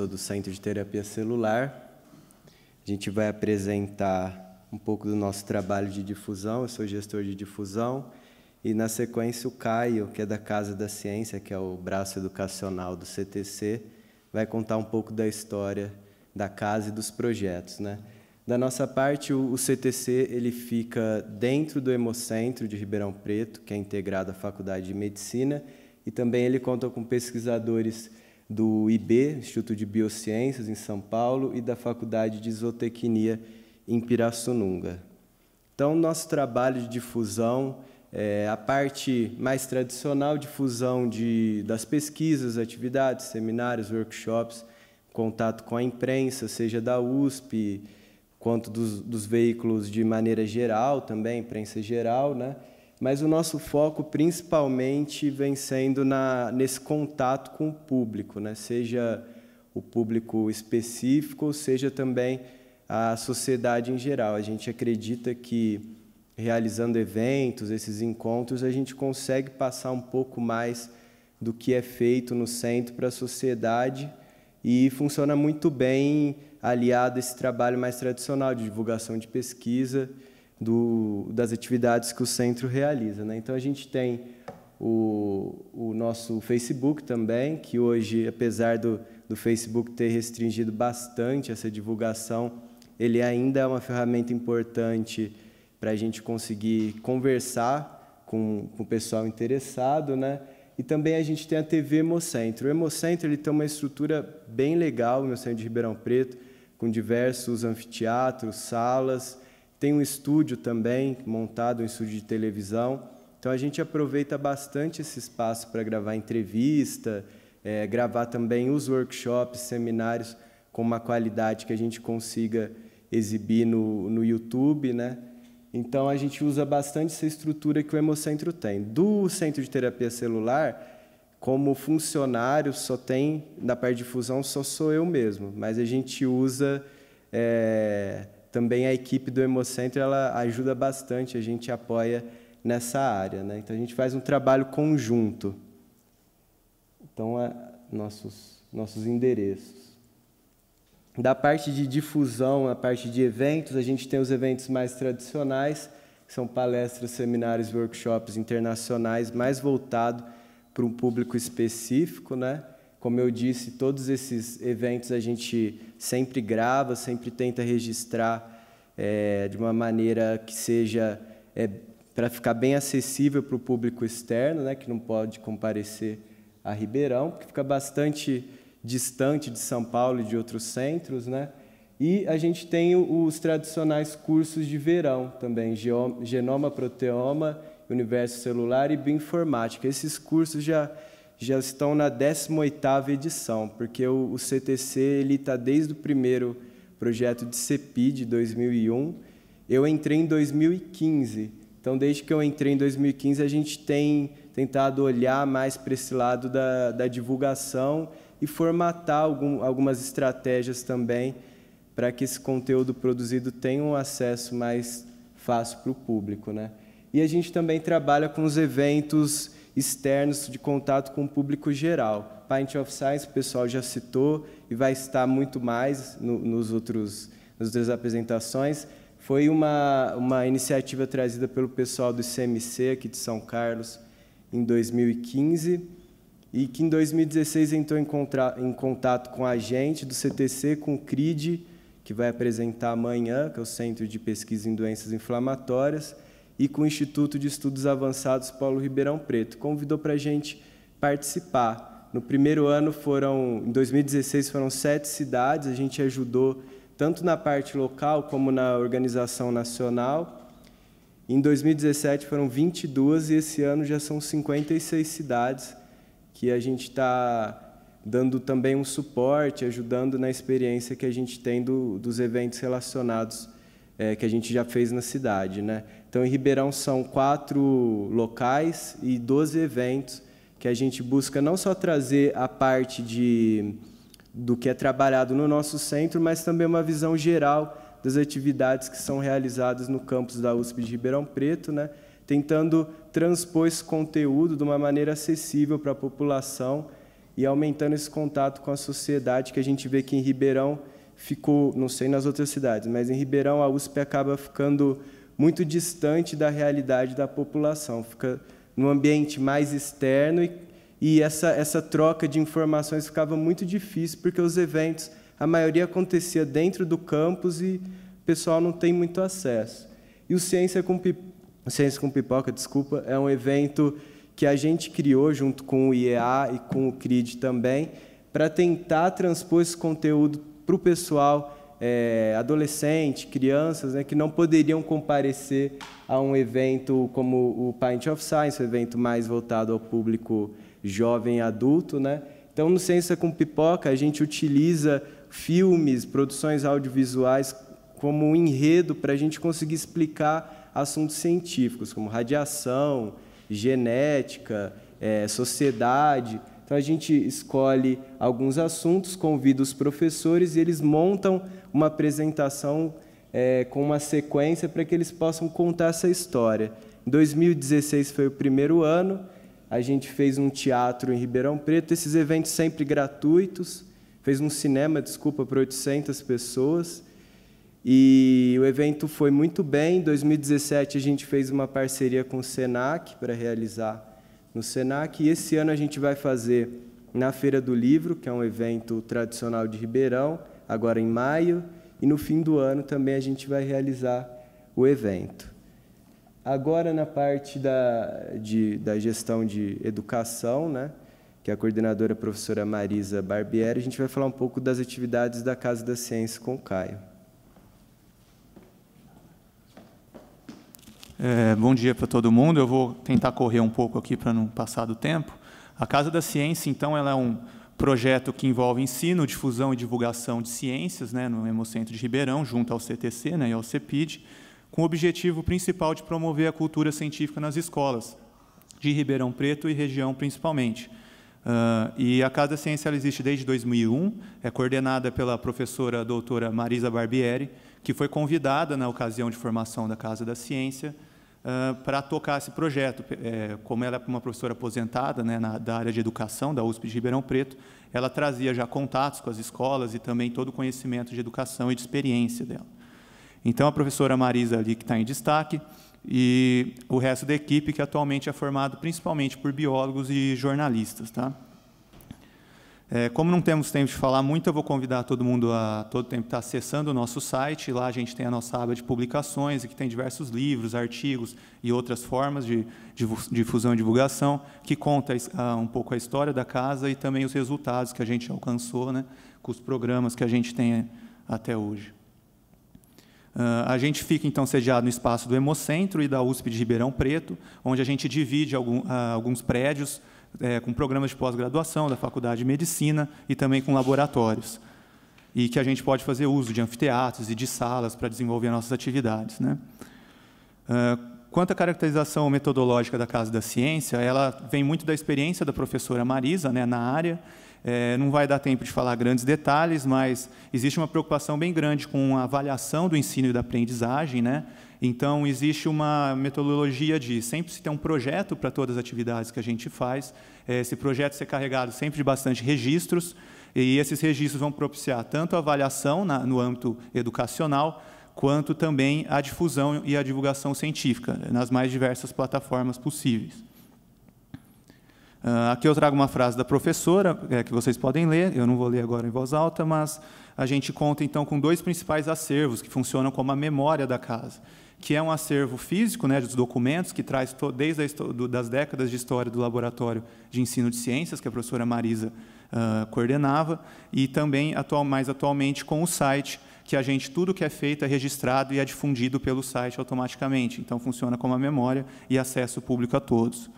sou do Centro de Terapia Celular. A gente vai apresentar um pouco do nosso trabalho de difusão, eu sou gestor de difusão, e na sequência o Caio, que é da Casa da Ciência, que é o braço educacional do CTC, vai contar um pouco da história da casa e dos projetos, né? Da nossa parte, o CTC ele fica dentro do Hemocentro de Ribeirão Preto, que é integrado à Faculdade de Medicina, e também ele conta com pesquisadores do IB, Instituto de Biociências, em São Paulo, e da Faculdade de Zootecnia, em Pirassununga. Então, nosso trabalho de difusão, é, a parte mais tradicional, difusão de, das pesquisas, atividades, seminários, workshops, contato com a imprensa, seja da USP, quanto dos, dos veículos de maneira geral também, imprensa geral, né? mas o nosso foco principalmente vem sendo na, nesse contato com o público, né? seja o público específico, seja também a sociedade em geral. A gente acredita que realizando eventos, esses encontros, a gente consegue passar um pouco mais do que é feito no centro para a sociedade e funciona muito bem aliado a esse trabalho mais tradicional de divulgação de pesquisa do, das atividades que o centro realiza. Né? Então, a gente tem o, o, nosso Facebook também, que hoje, apesar do, do Facebook ter restringido bastante essa divulgação, ele ainda é uma ferramenta importante para a gente conseguir conversar com, com o pessoal interessado, né? E também a gente tem a TV Hemocentro. O Hemocentro ele tem uma estrutura bem legal no centro de Ribeirão Preto, com diversos anfiteatros, salas, tem um estúdio também montado, um estúdio de televisão. Então a gente aproveita bastante esse espaço para gravar entrevista, é, gravar também os workshops, seminários com uma qualidade que a gente consiga exibir no, no YouTube, né? Então a gente usa bastante essa estrutura que o Hemocentro tem. Do centro de terapia celular, como funcionário, só tem, na parte de fusão, só sou eu mesmo, mas a gente usa é, também a equipe do Hemocentro ela ajuda bastante, a gente apoia nessa área. Né? Então, a gente faz um trabalho conjunto. Então, é, nossos, nossos endereços. Da parte de difusão, a parte de eventos, a gente tem os eventos mais tradicionais, que são palestras, seminários, workshops internacionais, mais voltado para um público específico, né? Como eu disse, todos esses eventos a gente sempre grava, sempre tenta registrar é, de uma maneira que seja é, eh, para ficar bem acessível para o público externo, né, que não pode comparecer a Ribeirão, porque fica bastante distante de São Paulo e de outros centros, né? E a gente tem os tradicionais cursos de verão também, genoma, proteoma, universo celular e bioinformática. Esses cursos já já estão na 18ª edição, porque o, o CTC ele está desde o primeiro projeto de CEPI de 2001. Eu entrei em 2015, então desde que eu entrei em 2015 a gente tem tentado olhar mais para esse lado da, da divulgação e formatar algum, algumas estratégias também para que esse conteúdo produzido tenha um acesso mais fácil para o público, né? E a gente também trabalha com os eventos externos de contato com o público geral. Pint of Science, o pessoal já citou e vai estar muito mais no, nos outros, nas outras apresentações. Foi uma, uma iniciativa trazida pelo pessoal do CMC aqui de São Carlos em 2015 e que em 2016 entrou em, em contato com a gente do CTC, com o CRID, que vai apresentar amanhã, que é o Centro de Pesquisa em Doenças Inflamatórias, e com o Instituto de Estudos Avançados Paulo Ribeirão Preto. Convidou para a gente participar. No primeiro ano foram, em 2016, foram sete cidades, a gente ajudou tanto na parte local como na organização nacional. Em 2017 foram 22 e esse ano já são 56 cidades que a gente está dando também um suporte, ajudando na experiência que a gente tem do, dos eventos relacionados é, que a gente já fez na cidade. Né? Então, em Ribeirão são quatro locais e 12 eventos que a gente busca não só trazer a parte de, do que é trabalhado no nosso centro, mas também uma visão geral das atividades que são realizadas no campus da USP de Ribeirão Preto, né? tentando transpor esse conteúdo de uma maneira acessível para a população e aumentando esse contato com a sociedade que a gente vê que em Ribeirão ficou, não sei nas outras cidades, mas em Ribeirão a USP acaba ficando muito distante da realidade da população, fica num ambiente mais externo e, e essa, essa troca de informações ficava muito difícil, porque os eventos, a maioria acontecia dentro do campus e o pessoal não tem muito acesso. E o Ciência com, Pip... Ciência com Pipoca desculpa, é um evento que a gente criou junto com o IEA e com o CRID também, para tentar transpor esse conteúdo para o pessoal é, adolescente, crianças, né, que não poderiam comparecer a um evento como o Pint of Science, um evento mais voltado ao público jovem e adulto. Né? Então, no Ciência com Pipoca, a gente utiliza filmes, produções audiovisuais como um enredo para a gente conseguir explicar assuntos científicos, como radiação, genética, é, sociedade, então a gente escolhe alguns assuntos, convida os professores e eles montam uma apresentação é, com uma sequência para que eles possam contar essa história. Em 2016 foi o primeiro ano, a gente fez um teatro em Ribeirão Preto, esses eventos sempre gratuitos, fez um cinema, desculpa, para 800 pessoas. E o evento foi muito bem. Em 2017 a gente fez uma parceria com o Senac para realizar no SENAC. E esse ano a gente vai fazer na Feira do Livro, que é um evento tradicional de Ribeirão, agora em maio. E no fim do ano também a gente vai realizar o evento. Agora, na parte da, de, da gestão de educação, né, que é a coordenadora a professora Marisa Barbieri, a gente vai falar um pouco das atividades da Casa da Ciência com o Caio. É, bom dia para todo mundo. Eu vou tentar correr um pouco aqui para não passar do tempo. A Casa da Ciência, então, ela é um projeto que envolve ensino, difusão e divulgação de ciências né, no Hemocentro de Ribeirão, junto ao CTC né, e ao CEPID, com o objetivo principal de promover a cultura científica nas escolas, de Ribeirão Preto e região principalmente. Uh, e a Casa da Ciência ela existe desde 2001, é coordenada pela professora doutora Marisa Barbieri, que foi convidada na ocasião de formação da Casa da Ciência uh, para tocar esse projeto. É, como ela é uma professora aposentada né, na, da área de educação da USP de Ribeirão Preto, ela trazia já contatos com as escolas e também todo o conhecimento de educação e de experiência dela. Então, a professora Marisa ali, que está em destaque, e o resto da equipe, que atualmente é formado principalmente por biólogos e jornalistas. Tá? É, como não temos tempo de falar muito, eu vou convidar todo mundo a todo tempo estar tá acessando o nosso site. Lá a gente tem a nossa aba de publicações, que tem diversos livros, artigos e outras formas de, de difusão e divulgação, que conta um pouco a história da casa e também os resultados que a gente alcançou né, com os programas que a gente tem é, até hoje. Uh, a gente fica, então, sediado no espaço do Hemocentro e da USP de Ribeirão Preto, onde a gente divide algum, uh, alguns prédios é, com programas de pós-graduação da Faculdade de Medicina e também com laboratórios. E que a gente pode fazer uso de anfiteatros e de salas para desenvolver nossas atividades. Né? Ah, quanto à caracterização metodológica da Casa da Ciência, ela vem muito da experiência da professora Marisa né, na área é, não vai dar tempo de falar grandes detalhes, mas existe uma preocupação bem grande com a avaliação do ensino e da aprendizagem. Né? Então, existe uma metodologia de sempre se ter um projeto para todas as atividades que a gente faz, é, esse projeto ser carregado sempre de bastante registros, e esses registros vão propiciar tanto a avaliação na, no âmbito educacional, quanto também a difusão e a divulgação científica nas mais diversas plataformas possíveis. Uh, aqui eu trago uma frase da professora, é, que vocês podem ler, eu não vou ler agora em voz alta, mas a gente conta então com dois principais acervos que funcionam como a memória da casa, que é um acervo físico né, dos documentos, que traz desde as décadas de história do laboratório de ensino de ciências, que a professora Marisa uh, coordenava, e também atual, mais atualmente com o site, que a gente, tudo que é feito é registrado e é difundido pelo site automaticamente. Então, funciona como a memória e acesso público a todos.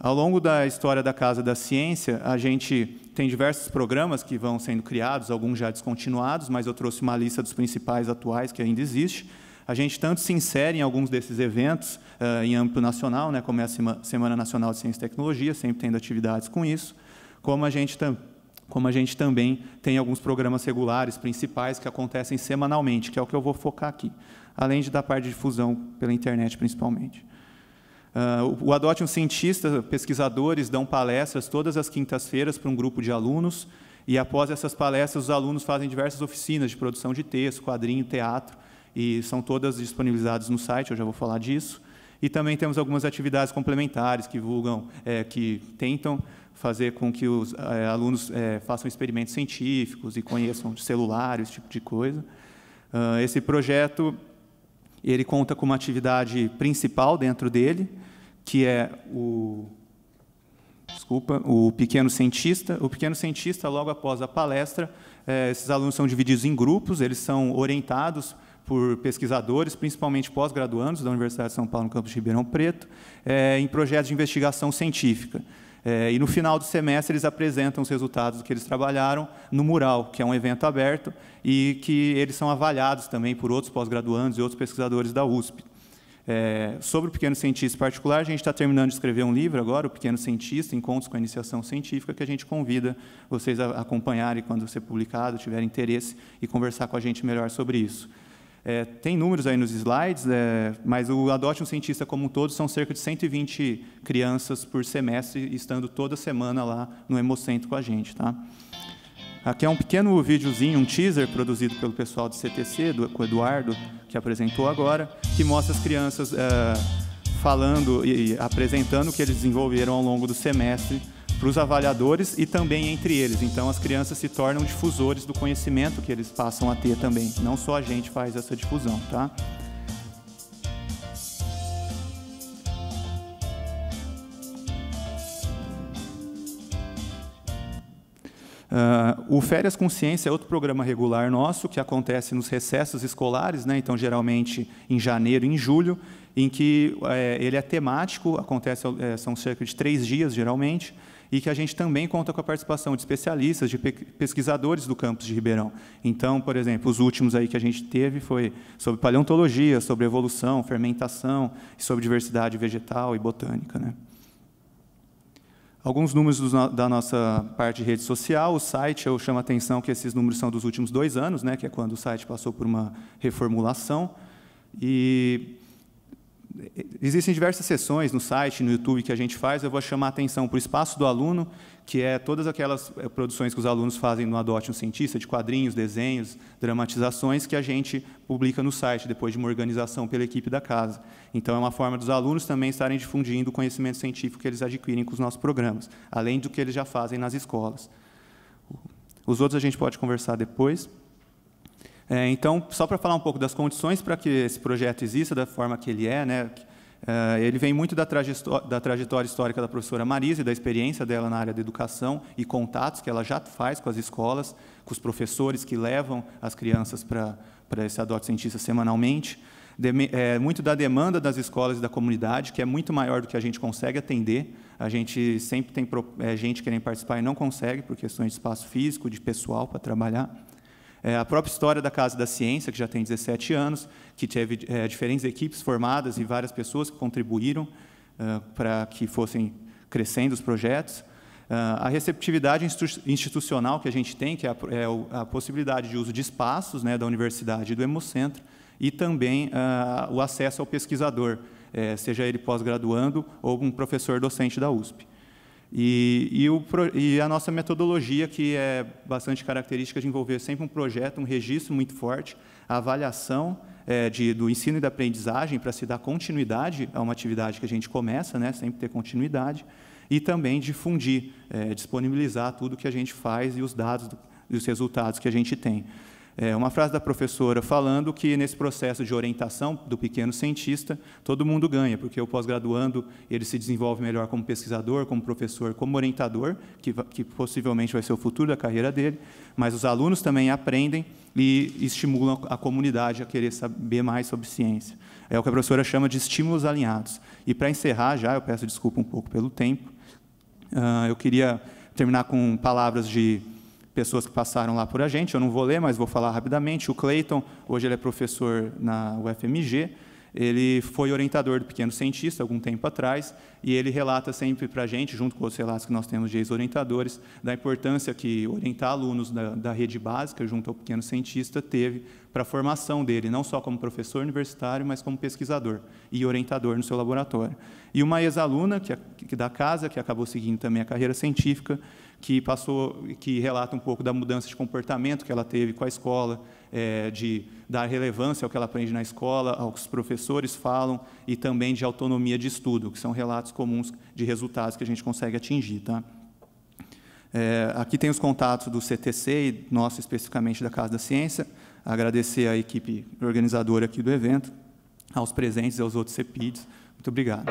Ao longo da história da Casa da Ciência, a gente tem diversos programas que vão sendo criados, alguns já descontinuados, mas eu trouxe uma lista dos principais atuais que ainda existe. A gente tanto se insere em alguns desses eventos uh, em âmbito nacional, né, como é a Semana Nacional de Ciência e Tecnologia, sempre tendo atividades com isso, como a gente também como a gente também tem alguns programas regulares principais que acontecem semanalmente, que é o que eu vou focar aqui, além de da parte de difusão pela internet principalmente. Uh, o Adote um Cientista, pesquisadores dão palestras todas as quintas-feiras para um grupo de alunos, e após essas palestras, os alunos fazem diversas oficinas de produção de texto, quadrinho, teatro, e são todas disponibilizadas no site, eu já vou falar disso. E também temos algumas atividades complementares que vulgam, é, que tentam fazer com que os é, alunos é, façam experimentos científicos e conheçam celulares esse tipo de coisa. Uh, esse projeto ele conta com uma atividade principal dentro dele, que é o desculpa, o pequeno cientista. O pequeno cientista, logo após a palestra, é, esses alunos são divididos em grupos, eles são orientados por pesquisadores, principalmente pós-graduandos da Universidade de São Paulo, no campus de Ribeirão Preto, é, em projetos de investigação científica. É, e no final do semestre eles apresentam os resultados que eles trabalharam no Mural, que é um evento aberto e que eles são avaliados também por outros pós-graduandos e outros pesquisadores da USP. É, sobre o Pequeno Cientista em particular, a gente está terminando de escrever um livro agora, O Pequeno Cientista, Encontros com a Iniciação Científica, que a gente convida vocês a acompanharem quando ser publicado, tiver interesse, e conversar com a gente melhor sobre isso. É, tem números aí nos slides, é, mas o Adote um Cientista como um todo são cerca de 120 crianças por semestre, estando toda semana lá no Hemocentro com a gente. Tá? Aqui é um pequeno videozinho, um teaser produzido pelo pessoal do CTC, do, com o Eduardo, que apresentou agora, que mostra as crianças é, falando e, e apresentando o que eles desenvolveram ao longo do semestre para os avaliadores e também entre eles. Então, as crianças se tornam difusores do conhecimento que eles passam a ter também. Não só a gente faz essa difusão, tá? Uh, o Férias Consciência é outro programa regular nosso, que acontece nos recessos escolares, né? então, geralmente em janeiro e em julho, em que é, ele é temático, acontece, é, são cerca de três dias, geralmente, e que a gente também conta com a participação de especialistas, de pe pesquisadores do campus de Ribeirão. Então, por exemplo, os últimos aí que a gente teve foi sobre paleontologia, sobre evolução, fermentação, e sobre diversidade vegetal e botânica. Né? Alguns números da nossa parte de rede social, o site, eu chamo a atenção que esses números são dos últimos dois anos, né, que é quando o site passou por uma reformulação, e existem diversas sessões no site, no YouTube que a gente faz, eu vou chamar a atenção para o espaço do aluno, que é todas aquelas eh, produções que os alunos fazem no Adote um Cientista, de quadrinhos, desenhos, dramatizações, que a gente publica no site, depois de uma organização pela equipe da casa. Então, é uma forma dos alunos também estarem difundindo o conhecimento científico que eles adquirem com os nossos programas, além do que eles já fazem nas escolas. Os outros a gente pode conversar depois. É, então, só para falar um pouco das condições para que esse projeto exista da forma que ele é, né? É, ele vem muito da, da, trajetória histórica da professora Marise, da experiência dela na área da educação e contatos que ela já faz com as escolas, com os professores que levam as crianças para esse Adote Cientista semanalmente. De é, muito da demanda das escolas e da comunidade, que é muito maior do que a gente consegue atender. A gente sempre tem é, gente querendo participar e não consegue, por questões de espaço físico, de pessoal para trabalhar. É, a própria história da Casa da Ciência, que já tem 17 anos, que teve é, diferentes equipes formadas e várias pessoas que contribuíram é, para que fossem crescendo os projetos. É, a receptividade institucional que a gente tem, que é a, é a possibilidade de uso de espaços né, da universidade e do Hemocentro, e também é, o acesso ao pesquisador, seja ele pós-graduando ou um professor docente da USP. E, e, o, e, a nossa metodologia, que é bastante característica de envolver sempre um projeto, um registro muito forte, a avaliação é, de, do ensino e da aprendizagem para se dar continuidade a uma atividade que a gente começa, né, sempre ter continuidade, e também difundir, é, disponibilizar tudo que a gente faz e os dados e os resultados que a gente tem. É uma frase da professora falando que nesse processo de orientação do pequeno cientista, todo mundo ganha, porque o pós-graduando ele se desenvolve melhor como pesquisador, como professor, como orientador, que, que possivelmente vai ser o futuro da carreira dele, mas os alunos também aprendem e estimulam a comunidade a querer saber mais sobre ciência. É o que a professora chama de estímulos alinhados. E para encerrar já, eu peço desculpa um pouco pelo tempo, ah, eu queria terminar com palavras de pessoas que passaram lá por a gente. Eu não vou ler, mas vou falar rapidamente. O Clayton, hoje ele é professor na UFMG. Ele foi orientador do Pequeno Cientista algum tempo atrás e ele relata sempre para a gente, junto com os relatos que nós temos de ex-orientadores, da importância que orientar alunos da, da rede básica junto ao Pequeno Cientista teve para a formação dele, não só como professor universitário, mas como pesquisador e orientador no seu laboratório. E uma ex-aluna que, é, que da casa, que acabou seguindo também a carreira científica, que passou, que relata um pouco da mudança de comportamento que ela teve com a escola, é, de dar relevância ao que ela aprende na escola, ao que os professores falam e também de autonomia de estudo, que são relatos comuns de resultados que a gente consegue atingir, tá? É, aqui tem os contatos do CTC e nosso especificamente da Casa da Ciência. Agradecer à equipe organizadora aqui do evento, aos presentes e aos outros CEPIDs. Muito obrigado.